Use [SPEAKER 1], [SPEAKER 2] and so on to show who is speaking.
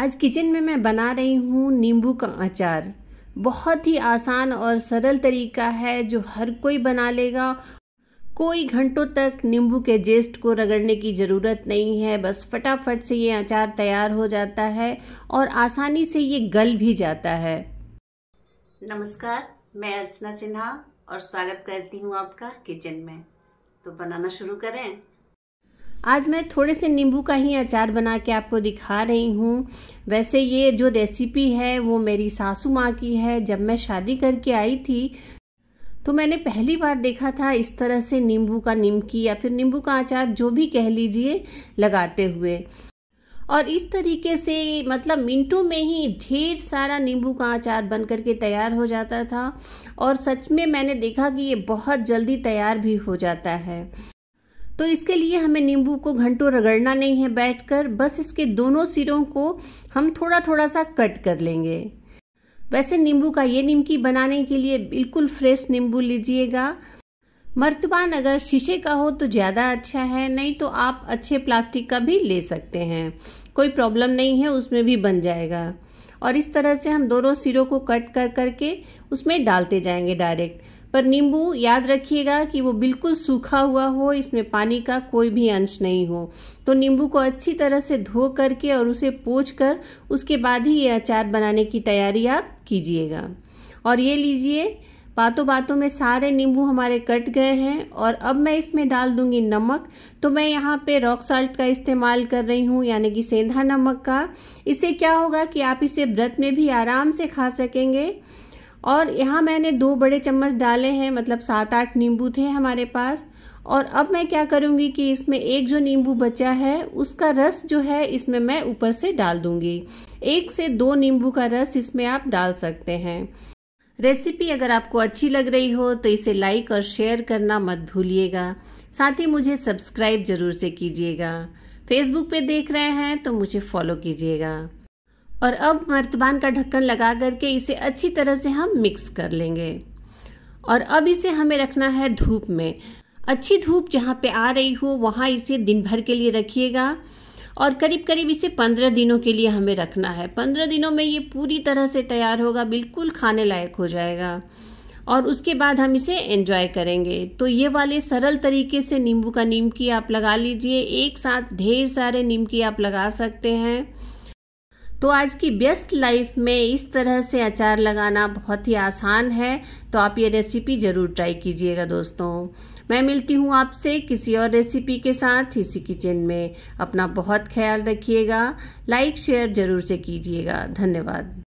[SPEAKER 1] आज किचन में मैं बना रही हूँ नींबू का अचार बहुत ही आसान और सरल तरीका है जो हर कोई बना लेगा कोई घंटों तक नींबू के जेस्ट को रगड़ने की ज़रूरत नहीं है बस फटाफट से ये अचार तैयार हो जाता है और आसानी से ये गल भी जाता है नमस्कार मैं अर्चना सिन्हा और स्वागत करती हूँ आपका किचन में तो बनाना शुरू करें आज मैं थोड़े से नींबू का ही अचार बना के आपको दिखा रही हूँ वैसे ये जो रेसिपी है वो मेरी सासू माँ की है जब मैं शादी करके आई थी तो मैंने पहली बार देखा था इस तरह से नींबू का निमकी या फिर नींबू का अचार जो भी कह लीजिए लगाते हुए और इस तरीके से मतलब मिनटों में ही ढेर सारा नींबू का अचार बन करके तैयार हो जाता था और सच में मैंने देखा कि ये बहुत जल्दी तैयार भी हो जाता है तो इसके लिए हमें नींबू को घंटों रगड़ना नहीं है बैठकर बस इसके दोनों सिरों को हम थोड़ा थोड़ा सा कट कर लेंगे वैसे नींबू का ये निमकी बनाने के लिए बिल्कुल फ्रेश नींबू लीजिएगा मर्तबान अगर शीशे का हो तो ज़्यादा अच्छा है नहीं तो आप अच्छे प्लास्टिक का भी ले सकते हैं कोई प्रॉब्लम नहीं है उसमें भी बन जाएगा और इस तरह से हम दोनों सिरों को कट कर करके उसमें डालते जाएंगे डायरेक्ट पर नींबू याद रखिएगा कि वो बिल्कुल सूखा हुआ हो इसमें पानी का कोई भी अंश नहीं हो तो नींबू को अच्छी तरह से धो करके और उसे पोछ कर उसके बाद ही ये अचार बनाने की तैयारी आप कीजिएगा और ये लीजिए बातों बातों में सारे नींबू हमारे कट गए हैं और अब मैं इसमें डाल दूंगी नमक तो मैं यहाँ पे रॉक साल्ट का इस्तेमाल कर रही हूँ यानी कि सेंधा नमक का इससे क्या होगा कि आप इसे व्रत में भी आराम से खा सकेंगे और यहाँ मैंने दो बड़े चम्मच डाले हैं मतलब सात आठ नींबू थे हमारे पास और अब मैं क्या करूँगी कि इसमें एक जो नींबू बचा है उसका रस जो है इसमें मैं ऊपर से डाल दूंगी एक से दो नींबू का रस इसमें आप डाल सकते हैं रेसिपी अगर आपको अच्छी लग रही हो तो इसे लाइक और शेयर करना मत भूलिएगा साथ ही मुझे सब्सक्राइब जरूर से कीजिएगा फेसबुक पे देख रहे हैं तो मुझे फॉलो कीजिएगा और अब मर्तबान का ढक्कन लगा करके इसे अच्छी तरह से हम मिक्स कर लेंगे और अब इसे हमें रखना है धूप में अच्छी धूप जहाँ पे आ रही हो वहाँ इसे दिन भर के लिए रखिएगा और करीब करीब इसे पंद्रह दिनों के लिए हमें रखना है पंद्रह दिनों में ये पूरी तरह से तैयार होगा बिल्कुल खाने लायक हो जाएगा और उसके बाद हम इसे एंजॉय करेंगे तो ये वाले सरल तरीके से नींबू का नीमकी आप लगा लीजिए एक साथ ढेर सारे नीमकी आप लगा सकते हैं तो आज की बेस्ट लाइफ में इस तरह से अचार लगाना बहुत ही आसान है तो आप ये रेसिपी ज़रूर ट्राई कीजिएगा दोस्तों मैं मिलती हूँ आपसे किसी और रेसिपी के साथ इसी किचन में अपना बहुत ख्याल रखिएगा लाइक शेयर ज़रूर से कीजिएगा धन्यवाद